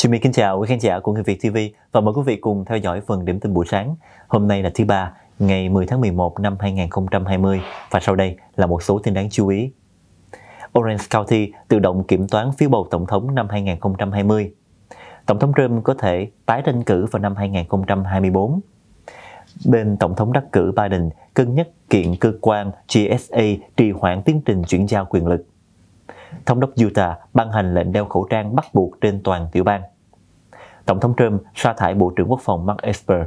Chị Mỹ kính chào quý khán giả của Người Việt TV và mời quý vị cùng theo dõi phần điểm tin buổi sáng. Hôm nay là thứ ba, ngày 10 tháng 11 năm 2020 và sau đây là một số tin đáng chú ý. Orange County tự động kiểm toán phiếu bầu tổng thống năm 2020. Tổng thống Trump có thể tái tranh cử vào năm 2024. Bên Tổng thống đắc cử Biden cân nhắc kiện cơ quan GSA trì hoãn tiến trình chuyển giao quyền lực thống đốc Utah ban hành lệnh đeo khẩu trang bắt buộc trên toàn tiểu bang. Tổng thống Trump sa thải Bộ trưởng Quốc phòng Mark Esper.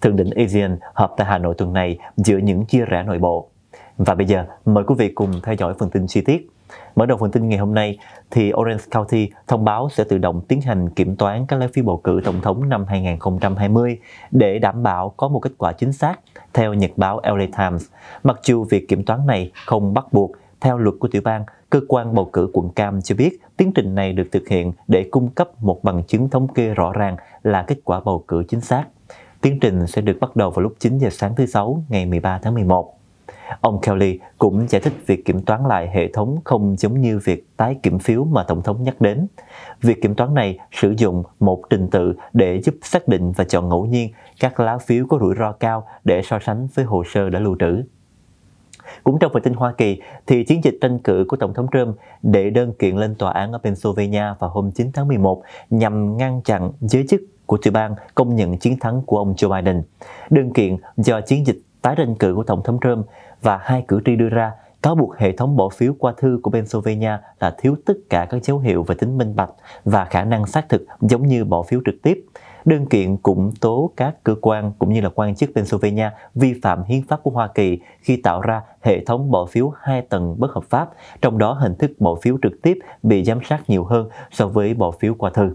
Thượng đỉnh ASEAN họp tại Hà Nội tuần này giữa những chia rẽ nội bộ. Và bây giờ, mời quý vị cùng theo dõi phần tin chi tiết. Mở đầu phần tin ngày hôm nay thì Orange County thông báo sẽ tự động tiến hành kiểm toán các lá phiếu bầu cử tổng thống năm 2020 để đảm bảo có một kết quả chính xác theo nhật báo LA Times. Mặc dù việc kiểm toán này không bắt buộc theo luật của tiểu bang, cơ quan bầu cử quận Cam cho biết tiến trình này được thực hiện để cung cấp một bằng chứng thống kê rõ ràng là kết quả bầu cử chính xác. Tiến trình sẽ được bắt đầu vào lúc 9 giờ sáng thứ Sáu ngày 13 tháng 11. Ông Kelly cũng giải thích việc kiểm toán lại hệ thống không giống như việc tái kiểm phiếu mà Tổng thống nhắc đến. Việc kiểm toán này sử dụng một trình tự để giúp xác định và chọn ngẫu nhiên các lá phiếu có rủi ro cao để so sánh với hồ sơ đã lưu trữ. Cũng trong phần tin Hoa Kỳ, thì chiến dịch tranh cử của Tổng thống Trump đệ đơn kiện lên tòa án ở Pennsylvania vào hôm 9 tháng 11 nhằm ngăn chặn giới chức của tiểu bang công nhận chiến thắng của ông Joe Biden. Đơn kiện do chiến dịch tái tranh cử của Tổng thống Trump và hai cử tri đưa ra cáo buộc hệ thống bỏ phiếu qua thư của Pennsylvania là thiếu tất cả các dấu hiệu về tính minh bạch và khả năng xác thực giống như bỏ phiếu trực tiếp. Đơn kiện cũng tố các cơ quan cũng như là quan chức Pennsylvania vi phạm hiến pháp của Hoa Kỳ khi tạo ra hệ thống bỏ phiếu hai tầng bất hợp pháp, trong đó hình thức bỏ phiếu trực tiếp bị giám sát nhiều hơn so với bỏ phiếu qua thư.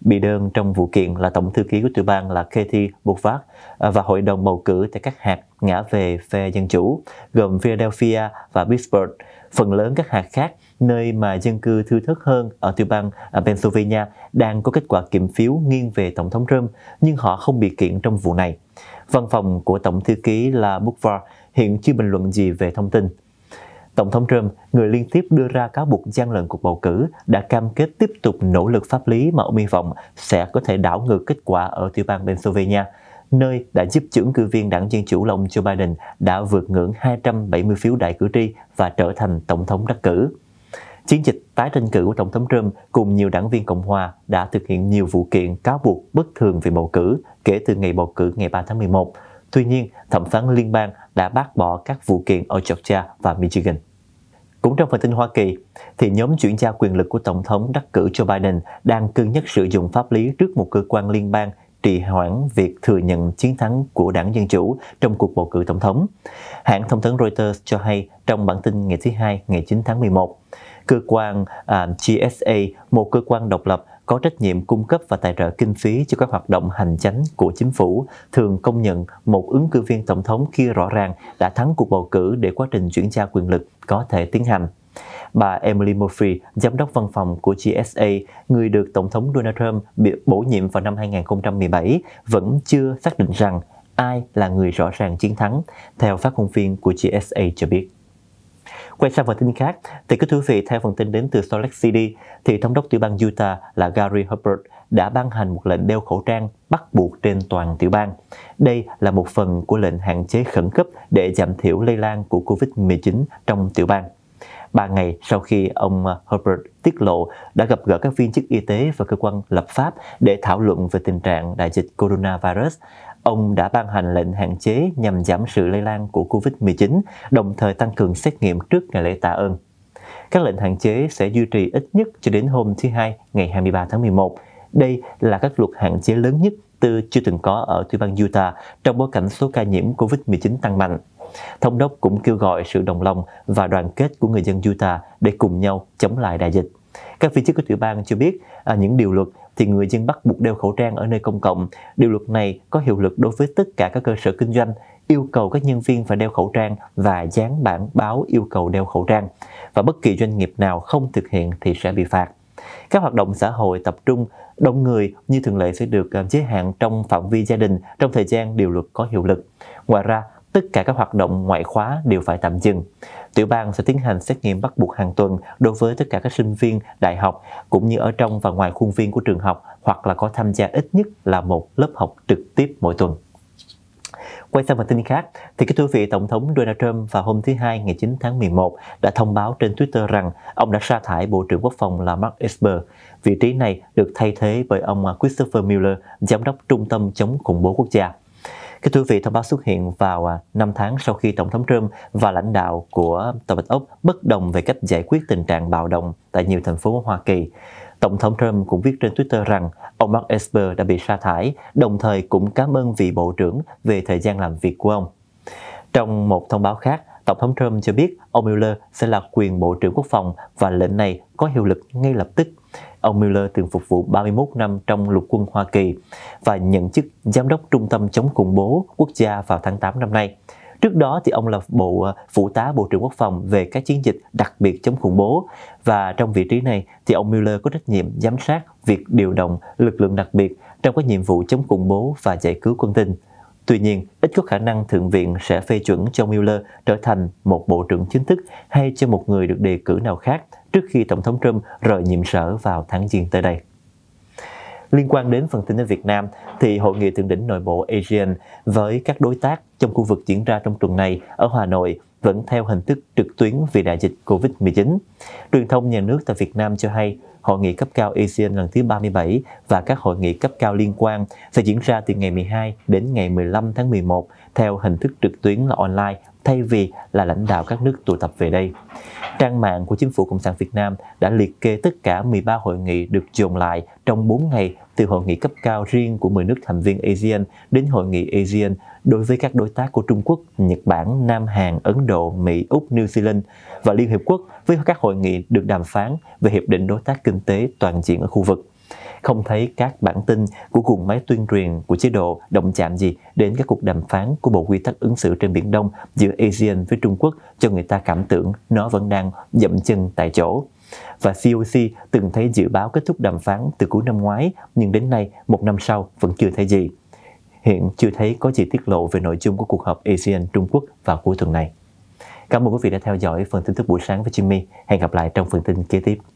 Bị đơn trong vụ kiện là Tổng thư ký của tiểu bang là Katie Bourgeois à, và hội đồng bầu cử tại các hạt ngã về phe Dân Chủ, gồm Philadelphia và Pittsburgh. Phần lớn các hạt khác nơi mà dân cư thư thớt hơn ở tiểu bang Pennsylvania đang có kết quả kiểm phiếu nghiêng về Tổng thống Trump, nhưng họ không bị kiện trong vụ này. Văn phòng của Tổng thư ký là Booker hiện chưa bình luận gì về thông tin. Tổng thống Trump, người liên tiếp đưa ra cáo buộc gian lận cuộc bầu cử, đã cam kết tiếp tục nỗ lực pháp lý mà ông hy vọng sẽ có thể đảo ngược kết quả ở tiểu bang Pennsylvania, nơi đã giúp trưởng cử viên đảng Dân Chủ ông Joe Biden đã vượt ngưỡng 270 phiếu đại cử tri và trở thành tổng thống đắc cử. Chiến dịch tái tranh cử của Tổng thống Trump cùng nhiều đảng viên Cộng hòa đã thực hiện nhiều vụ kiện cáo buộc bất thường về bầu cử kể từ ngày bầu cử ngày 3 tháng 11. Tuy nhiên, thẩm phán liên bang đã bác bỏ các vụ kiện ở Georgia và Michigan. Cũng trong phần tin Hoa Kỳ, thì nhóm chuyển giao quyền lực của Tổng thống đắc cử Joe Biden đang cân nhắc sử dụng pháp lý trước một cơ quan liên bang trì hoãn việc thừa nhận chiến thắng của đảng Dân Chủ trong cuộc bầu cử tổng thống. Hãng thông tấn Reuters cho hay trong bản tin ngày thứ Hai ngày 9 tháng 11, cơ quan à, GSA, một cơ quan độc lập có trách nhiệm cung cấp và tài trợ kinh phí cho các hoạt động hành chánh của chính phủ thường công nhận một ứng cử viên tổng thống khi rõ ràng đã thắng cuộc bầu cử để quá trình chuyển giao quyền lực có thể tiến hành. Bà Emily Murphy, giám đốc văn phòng của GSA, người được Tổng thống Donald Trump bổ nhiệm vào năm 2017, vẫn chưa xác định rằng ai là người rõ ràng chiến thắng, theo phát ngôn viên của GSA cho biết. Quay sang phần tin khác, thì các thú vị theo phần tin đến từ Salt Lake City, thì thống đốc tiểu bang Utah là Gary Herbert đã ban hành một lệnh đeo khẩu trang bắt buộc trên toàn tiểu bang. Đây là một phần của lệnh hạn chế khẩn cấp để giảm thiểu lây lan của Covid-19 trong tiểu bang. 3 ngày sau khi ông ờ, Herbert tiết lộ đã gặp gỡ các viên chức y tế và cơ quan lập pháp để thảo luận về tình trạng đại dịch coronavirus. Ông đã ban hành lệnh hạn chế nhằm giảm sự lây lan của COVID-19, đồng thời tăng cường xét nghiệm trước ngày lễ tạ ơn. Các lệnh hạn chế sẽ duy trì ít nhất cho đến hôm thứ Hai, ngày 23 tháng 11. Đây là các luật hạn chế lớn nhất từ chưa từng có ở tiểu bang Utah trong bối cảnh số ca nhiễm COVID-19 tăng mạnh. Thống đốc cũng kêu gọi sự đồng lòng và đoàn kết của người dân Utah để cùng nhau chống lại đại dịch. Các viên chức của tiểu bang cho biết à, những điều luật thì người dân bắt buộc đeo khẩu trang ở nơi công cộng. Điều luật này có hiệu lực đối với tất cả các cơ sở kinh doanh, yêu cầu các nhân viên phải đeo khẩu trang và dán bản báo yêu cầu đeo khẩu trang. Và bất kỳ doanh nghiệp nào không thực hiện thì sẽ bị phạt. Các hoạt động xã hội tập trung đông người như thường lệ sẽ được à, giới hạn trong phạm vi gia đình trong thời gian điều luật có hiệu lực. Ngoài ra, tất cả các hoạt động ngoại khóa đều phải tạm dừng. Tiểu bang sẽ tiến hành xét nghiệm bắt buộc hàng tuần đối với tất cả các sinh viên đại học cũng như ở trong và ngoài khuôn viên của trường học hoặc là có tham gia ít nhất là một lớp học trực tiếp mỗi tuần. Quay sang một tin khác, thì cái thưa vị Tổng thống Donald Trump vào hôm thứ Hai ngày 9 tháng 11 đã thông báo trên Twitter rằng ông đã sa thải Bộ trưởng Quốc phòng là Mark Esper. Vị trí này được thay thế bởi ông Christopher Mueller, Giám đốc Trung tâm chống khủng bố quốc gia. Cái thưa vị, thông báo xuất hiện vào 5 à, tháng sau khi Tổng thống Trump và lãnh đạo của Tòa Bạch Ốc bất đồng về cách giải quyết tình trạng bạo động tại nhiều thành phố Hoa Kỳ. Tổng thống Trump cũng viết trên Twitter rằng ông Mark Esper đã bị sa thải, đồng thời cũng cảm ơn vị bộ trưởng về thời gian làm việc của ông. Trong một thông báo khác, Tổng thống Trump cho biết ông Mueller sẽ là quyền Bộ trưởng Quốc phòng và lệnh này có hiệu lực ngay lập tức. Ông Mueller từng phục vụ 31 năm trong lục quân Hoa Kỳ và nhận chức Giám đốc Trung tâm chống khủng bố quốc gia vào tháng 8 năm nay. Trước đó thì ông là bộ ờ, phụ tá Bộ trưởng Quốc phòng về các chiến dịch đặc biệt chống khủng bố và trong vị trí này thì ông Mueller có trách nhiệm giám sát việc điều động lực lượng đặc biệt trong các nhiệm vụ chống khủng bố và giải cứu quân tình. Tuy nhiên, ít có khả năng Thượng viện sẽ phê chuẩn cho Mueller trở thành một bộ trưởng chính thức hay cho một người được đề cử nào khác trước khi Tổng thống Trump rời nhiệm sở vào tháng Giêng tới đây. Liên quan đến phần tin ở Việt Nam, thì Hội nghị thượng đỉnh nội bộ ASEAN với các đối tác trong khu vực diễn ra trong tuần này ở Hà Nội vẫn theo hình thức trực tuyến vì đại dịch COVID-19. Truyền thông nhà nước tại Việt Nam cho hay hội nghị cấp cao ASEAN lần thứ 37 và các hội nghị cấp cao liên quan sẽ diễn ra từ ngày 12 đến ngày 15 tháng 11 theo hình thức trực tuyến là online thay vì là lãnh đạo các nước tụ tập về đây. Trang mạng của Chính phủ Cộng sản Việt Nam đã liệt kê tất cả 13 hội nghị được dồn lại trong 4 ngày từ hội nghị cấp cao riêng của 10 nước thành viên ASEAN đến hội nghị ASEAN đối với các đối tác của Trung Quốc, Nhật Bản, Nam Hàn, Ấn Độ, Mỹ, Úc, New Zealand và Liên Hiệp Quốc với các hội nghị được đàm phán về Hiệp định Đối tác Kinh tế Toàn diện ở khu vực không thấy các bản tin của cuồng máy tuyên truyền của chế độ động chạm gì đến các cuộc đàm phán của Bộ Quy tắc ứng xử trên Biển Đông giữa ASEAN với Trung Quốc cho người ta cảm tưởng nó vẫn đang dậm chân tại chỗ. Và COC từng thấy dự báo kết thúc đàm phán từ cuối năm ngoái, nhưng đến nay, một năm sau, vẫn chưa thấy gì. Hiện chưa thấy có gì tiết lộ về nội dung của cuộc họp ASEAN Trung Quốc vào cuối tuần này. Cảm ơn quý vị đã theo dõi phần tin tức buổi sáng với Jimmy. Hẹn gặp lại trong phần tin kế tiếp.